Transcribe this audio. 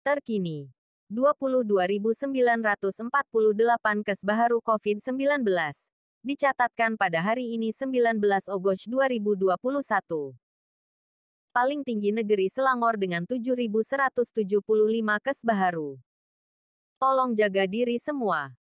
Terkini. 22.948 kes baru COVID-19. Dicatatkan pada hari ini 19 Ogos 2021. Paling tinggi negeri Selangor dengan 7.175 kes baru. Tolong jaga diri semua.